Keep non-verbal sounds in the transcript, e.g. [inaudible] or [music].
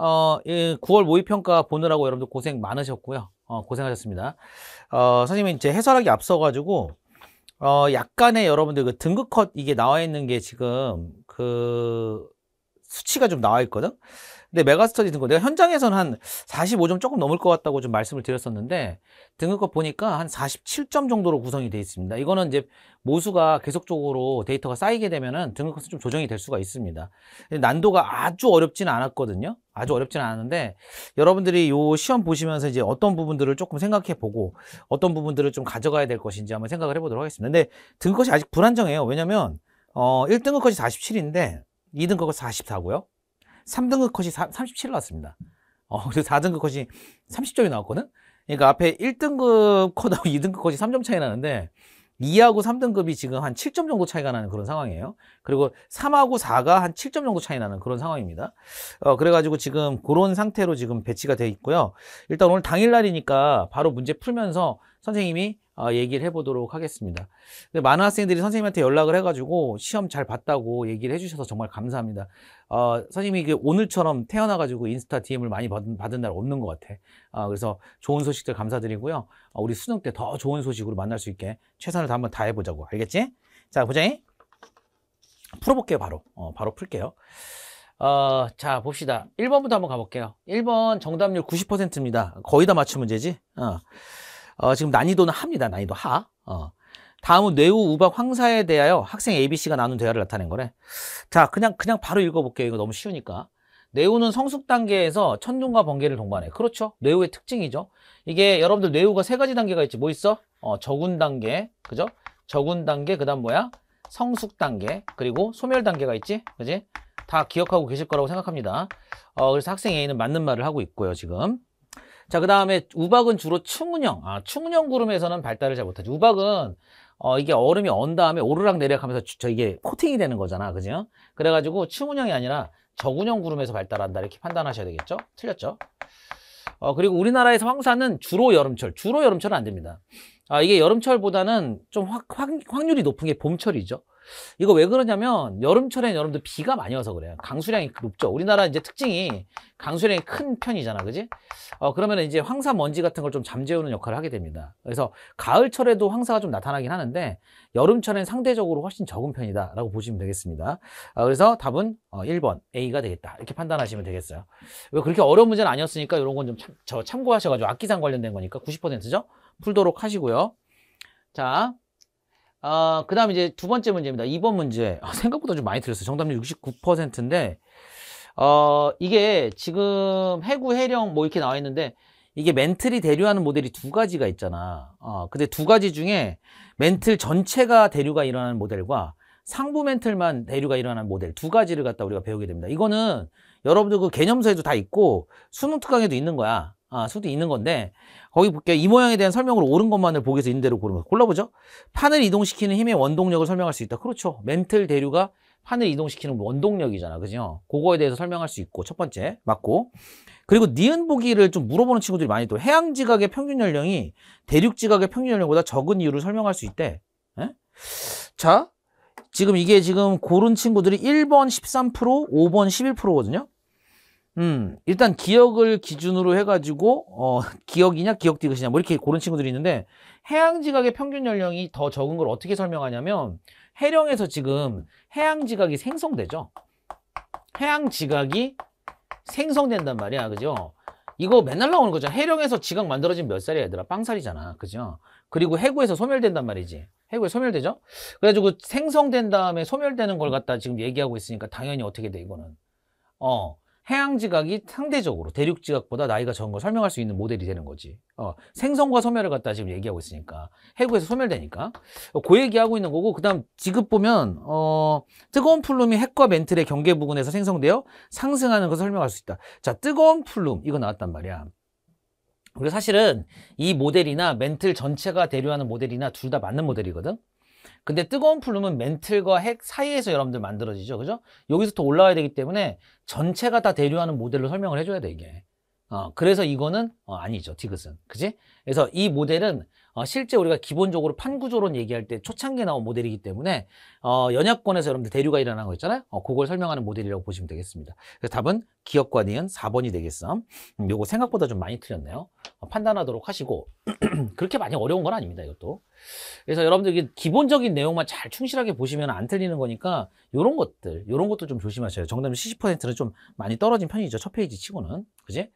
어, 예, 9월 모의평가 보느라고 여러분들 고생 많으셨고요. 어, 고생하셨습니다. 어, 선생님이 이제 해설하기 앞서가지고, 어, 약간의 여러분들 그 등급 컷 이게 나와 있는 게 지금 그 수치가 좀 나와 있거든? 근데 메가스터디 등급, 내가 현장에서는 한 45점 조금 넘을 것 같다고 좀 말씀을 드렸었는데, 등급컷 보니까 한 47점 정도로 구성이 되어 있습니다. 이거는 이제 모수가 계속적으로 데이터가 쌓이게 되면은 등급컷은 좀 조정이 될 수가 있습니다. 난도가 아주 어렵지는 않았거든요. 아주 어렵진않았는데 여러분들이 요 시험 보시면서 이제 어떤 부분들을 조금 생각해 보고 어떤 부분들을 좀 가져가야 될 것인지 한번 생각을 해 보도록 하겠습니다. 근데 등급이 아직 불안정해요. 왜냐면 어 1등급 컷이 47인데 2등급 컷 44고요. 3등급 컷이 37 나왔습니다. 어, 그래서 4등급 컷이 30점이 나왔거든? 그러니까 앞에 1등급 컷하고 2등급 컷이 3점 차이 나는데 2하고 3등급이 지금 한 7점 정도 차이가 나는 그런 상황이에요. 그리고 3하고 4가 한 7점 정도 차이 나는 그런 상황입니다. 어, 그래가지고 지금 그런 상태로 지금 배치가 돼 있고요. 일단 오늘 당일날이니까 바로 문제 풀면서 선생님이 어, 얘기를 해보도록 하겠습니다. 많은 학생들이 선생님한테 연락을 해가지고 시험 잘 봤다고 얘기를 해주셔서 정말 감사합니다. 어, 선생님이 그 오늘처럼 태어나가지고 인스타 DM을 많이 받은, 받은 날 없는 것 같아. 어, 그래서 좋은 소식들 감사드리고요. 어, 우리 수능 때 더 좋은 소식으로 만날 수 있게 최선을 다 한번 다해보자고. 알겠지? 자, 보자잉. 풀어볼게요 바로 어, 바로 풀게요 어, 자 봅시다 1번부터 한번 가볼게요 1번 정답률 90%입니다 거의 다 맞춘 문제지 어. 어, 지금 난이도는 합니다 난이도 하 어. 다음은 뇌우 우박 황사에 대하여 학생 ABC가 나눈 대화를 나타낸 거래 자 그냥 그냥 바로 읽어볼게요 이거 너무 쉬우니까 뇌우는 성숙 단계에서 천둥과 번개를 동반해 그렇죠 뇌우의 특징이죠 이게 여러분들 뇌우가 세 가지 단계가 있지 뭐 있어? 어, 적군 단계 그죠? 적군 단계 그 다음 뭐야? 성숙 단계, 그리고 소멸 단계가 있지? 그지? 다 기억하고 계실 거라고 생각합니다. 어, 그래서 학생 A는 맞는 말을 하고 있고요, 지금. 자, 그 다음에 우박은 주로 충운형. 아, 충운형 구름에서는 발달을 잘 못하지. 우박은, 어, 이게 얼음이 언 다음에 오르락 내리락 하면서 주, 저 이게 코팅이 되는 거잖아. 그죠? 그래가지고 충운형이 아니라 저운형 구름에서 발달한다. 이렇게 판단하셔야 되겠죠? 틀렸죠? 어, 그리고 우리나라에서 황사는 주로 여름철. 주로 여름철은 안 됩니다. 아, 이게 여름철보다는 좀 확, 확, 확률이 높은 게 봄철이죠. 이거 왜 그러냐면 여름철엔 여러분들 비가 많이 와서 그래요. 강수량이 높죠. 우리나라 이제 특징이 강수량이 큰 편이잖아, 그지? 어, 그러면 이제 황사 먼지 같은 걸 좀 잠재우는 역할을 하게 됩니다. 그래서 가을철에도 황사가 좀 나타나긴 하는데 여름철엔 상대적으로 훨씬 적은 편이다라고 보시면 되겠습니다. 어, 그래서 답은 어, 1번 A가 되겠다 이렇게 판단하시면 되겠어요. 왜 그렇게 어려운 문제는 아니었으니까 이런 건좀 참고하셔가지고 악기상 관련된 거니까 90%죠? 풀도록 하시고요. 자. 아, 그 다음 이제 두 번째 문제입니다. 2번 문제. 아, 생각보다 좀 많이 틀렸어요. 정답률 69%인데, 어, 이게 지금 해구, 해령 뭐 이렇게 나와 있는데, 이게 멘틀이 대류하는 모델이 두 가지가 있잖아. 어, 근데 두 가지 중에 멘틀 전체가 대류가 일어나는 모델과 상부 멘틀만 대류가 일어나는 모델 두 가지를 갖다 우리가 배우게 됩니다. 이거는 여러분들 그 개념서에도 다 있고 수능 특강에도 있는 거야. 아, 수도 있는 건데 거기 볼게요. 이 모양에 대한 설명으로 옳은 것만을 보기 위해서 인대로 고르는 골라보죠. 판을 이동시키는 힘의 원동력을 설명할 수 있다. 그렇죠. 멘틀 대류가 판을 이동시키는 원동력이잖아. 그죠? 그거에 대해서 설명할 수 있고 첫 번째 맞고 그리고 니은 보기를 좀 물어보는 친구들이 많이 또 해양 지각의 평균 연령이 대륙 지각의 평균 연령보다 적은 이유를 설명할 수 있대. 에? 예? 자, 지금 이게 지금 고른 친구들이 1번 13%, 5번 11%거든요. 음, 일단 기억을 기준으로 해가지고 어, [laughs] 기억이냐기억 디귿이냐 뭐 이렇게 고른 친구들이 있는데 해양 지각의 평균 연령이 더 적은 걸 어떻게 설명하냐면 해령에서 지금 해양 지각이 생성되죠. 해양 지각이 생성된단 말이야, 그죠? 이거 맨날 나오는 거죠. 해령에서 지각 만들어진 몇 살이야, 얘들아? 빵살이잖아, 그죠? 그리고 해구에서 소멸된단 말이지. 해구에 소멸되죠? 그래가지고 생성된 다음에 소멸되는 걸 갖다 지금 얘기하고 있으니까 당연히 어떻게 돼, 이거는. 어. 해양 지각이 상대적으로 대륙 지각보다 나이가 적은 걸 설명할 수 있는 모델이 되는 거지. 어, 생성과 소멸을 갖다 지금 얘기하고 있으니까 해구에서 소멸되니까 어, 그 얘기하고 있는 거고 그다음 지급 보면 어, 뜨거운 플룸이 핵과 멘틀의 경계 부근에서 생성되어 상승하는 것을 설명할 수 있다. 자, 뜨거운 플룸 이거 나왔단 말이야. 그리고 사실은 이 모델이나 멘틀 전체가 대류하는 모델이나 둘 다 맞는 모델이거든. 근데 뜨거운 플룸은 멘틀과 핵 사이에서 여러분들 만들어지죠. 그죠? 여기서 또 올라와야 되기 때문에 전체가 다 대류하는 모델로 설명을 해줘야 돼, 이게. 어, 그래서 이거는 어, 아니죠, 디귿은. 그지? 그래서 이 모델은 어, 실제 우리가 기본적으로 판구조론 얘기할 때 초창기에 나온 모델이기 때문에 어, 연약권에서 여러분들 대류가 일어난 거 있잖아요. 어, 그걸 설명하는 모델이라고 보시면 되겠습니다. 그래서 답은 기억과 니은 4번이 되겠어. 음, 요거 생각보다 좀 많이 틀렸네요. 어, 판단하도록 하시고 [clears throat] 그렇게 많이 어려운 건 아닙니다. 이것도. 그래서 여러분들 기본적인 내용만 잘 충실하게 보시면 안 틀리는 거니까 이런 것들, 이런 것도 좀 조심하셔요. 정답 70%는 좀 많이 떨어진 편이죠. 첫 페이지 치고는. 그지?